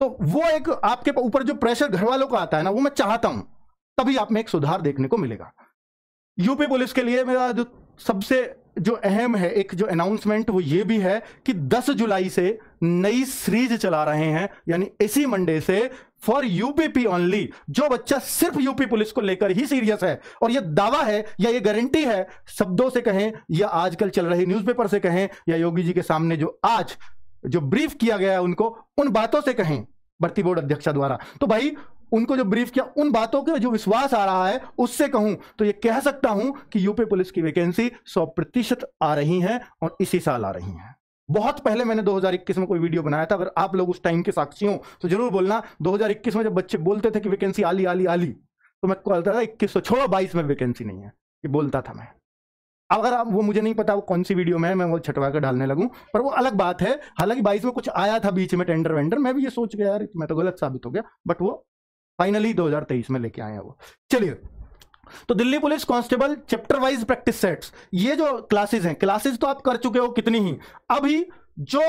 तो वो एक आपके ऊपर जो प्रेशर घर वालों का आता है ना वो मैं चाहता हूं तभी आप में एक सुधार देखने को मिलेगा यूपी पुलिस के लिए मेरा जो सबसे जो अहम है एक जो अनाउंसमेंट वो ये भी है कि 10 जुलाई से नई सीरीज चला रहे हैं यानी इसी मंडे से फॉर यूपीपी ओनली जो बच्चा सिर्फ यूपी पुलिस को लेकर ही सीरियस है और ये दावा है या ये गारंटी है शब्दों से कहें या आजकल चल रहे न्यूज़पेपर से कहें या योगी जी के सामने जो आज जो ब्रीफ किया गया है उनको उन बातों से कहें भर्ती बोर्ड अध्यक्ष द्वारा तो भाई उनको जो ब्रीफ किया उन बातों के जो विश्वास आ रहा है उससे कहूं तो ये कह सकता हूं कि यूपी पुलिस की वैकेंसी 100 प्रतिशत आ रही है और इसी साल आ रही है बहुत पहले मैंने 2021 में कोई वीडियो बनाया था अगर आप लोग उस टाइम के साक्षी हो तो जरूर बोलना 2021 में जब बच्चे बोलते थे कि वैकेंसी आली आली आली तो मैं कहता था इक्कीस सौ छोड़ो बाईस में वैकेंसी नहीं है ये बोलता था मैं अगर आप वो मुझे नहीं पता वो कौन सी वीडियो में है मैं वो छटवा कर डालने लगूँ पर वो अलग बात है हालांकि बाईस में कुछ आया था बीच में टेंडर वेंडर मैं भी ये सोच गया यार मैं तो गलत साबित हो गया बट वो फाइनली 2023 में लेके आए हैं वो चलिए तो Delhi police constable chapter wise practice sets ये जो क्लासेस हैं क्लासेस तो आप कर चुके हो कितनी ही अभी जो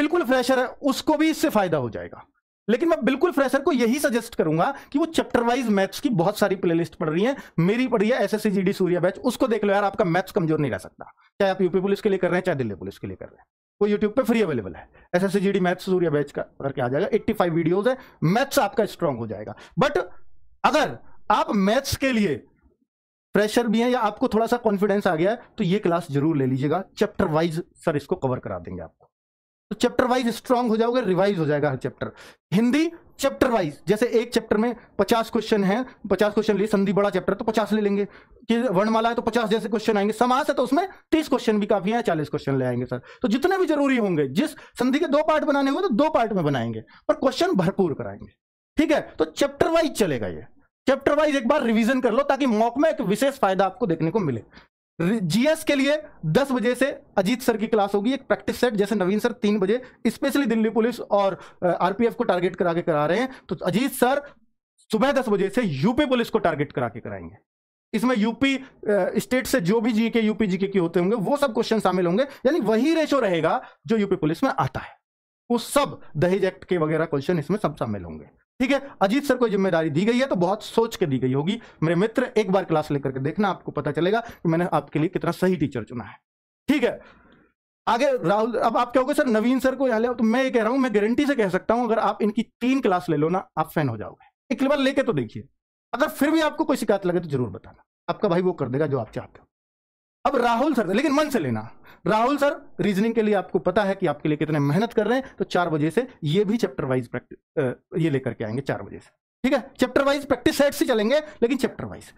बिल्कुल फ्रेशर है उसको भी इससे फायदा हो जाएगा लेकिन मैं बिल्कुल फ्रेशर को यही सजेस्ट करूंगा कि वो चैप्टर वाइज मैथ्स की बहुत सारी प्लेलिस्ट पढ़ रही है मेरी पढ़ी है एसएससी जीडी सूर्या बैच उसको देख लो यार आपका मैथ्स कमजोर नहीं रह सकता चाहे आप यूपी पुलिस के लिए कर रहे हैं चाहे दिल्ली पुलिस के लिए कर रहे हैं वो यूट्यूब पर फ्री अवेलेबल है S S G D maths Surya batch का करके आ जाएगा एट्टी फाइव है मैथ्स आपका स्ट्रांग हो जाएगा बट अगर आप मैथ्स के लिए प्रेशर भी है या आपको थोड़ा सा कॉन्फिडेंस आ गया है तो ये क्लास जरूर ले लीजिएगा चैप्टर वाइज सर इसको कवर करा देंगे आपको तो चैप्टर वाइज स्ट्रांग हो जाओगे रिवाइज हो जाएगा हर चैप्टर हिंदी चैप्टर वाइज जैसे एक चैप्टर में पचास क्वेश्चन है पचास क्वेश्चन लिए संधि बड़ा चैप्टर तो पचास ले लेंगे कि वर्णमाला है तो पचास जैसे क्वेश्चन आएंगे समास है तो उसमें तीस क्वेश्चन भी काफी है चालीस क्वेश्चन ले आएंगे सर तो जितने भी जरूरी होंगे जिस संधि के दो पार्ट बनाने होंगे तो दो पार्ट में बनाएंगे पर क्वेश्चन भरपूर कराएंगे ठीक है तो चैप्टर वाइज चलेगा ये चैप्टर वाइज एक बार रिवीजन कर लो ताकि मॉक में एक विशेष फायदा आपको देखने को मिले जीएस के लिए 10 बजे से अजीत सर की क्लास होगी एक प्रैक्टिस सेट जैसे नवीन सर तीन बजे स्पेशली दिल्ली पुलिस और आरपीएफ को टारगेट करा के करा रहे हैं तो अजीत सर सुबह दस बजे से यूपी पुलिस को टारगेट करा के कराएंगे इसमें यूपी स्टेट से जो भी जीके यूपी जीके के होते होंगे वो सब क्वेश्चन शामिल होंगे यानी वही रेशो रहेगा जो यूपी पुलिस में आता है वो सब दहेज एक्ट के वगैरह क्वेश्चन इसमें सब शामिल होंगे ठीक है अजीत सर को जिम्मेदारी दी गई है तो बहुत सोच के दी गई होगी मेरे मित्र एक बार क्लास लेकर के देखना आपको पता चलेगा कि मैंने आपके लिए कितना सही टीचर चुना है ठीक है आगे राहुल अब आप कहोगे सर नवीन सर को यहाँ ले तो मैं ये कह रहा हूं मैं गारंटी से कह सकता हूं अगर आप इनकी तीन क्लास ले लो ना आप फैन हो जाओगे एक बार लेके तो देखिए अगर फिर भी आपको कोई शिकायत लगे तो जरूर बताना आपका भाई वो कर देगा जो आप चाहते हो अब राहुल सर लेकिन मन से लेना राहुल सर रीजनिंग के लिए आपको पता है कि आपके लिए कितने मेहनत कर रहे हैं तो चार बजे से ये भी चैप्टर वाइज प्रैक्टिस ये लेकर के आएंगे चार बजे से ठीक है चैप्टर वाइज प्रैक्टिस सेट से चलेंगे लेकिन चैप्टर वाइज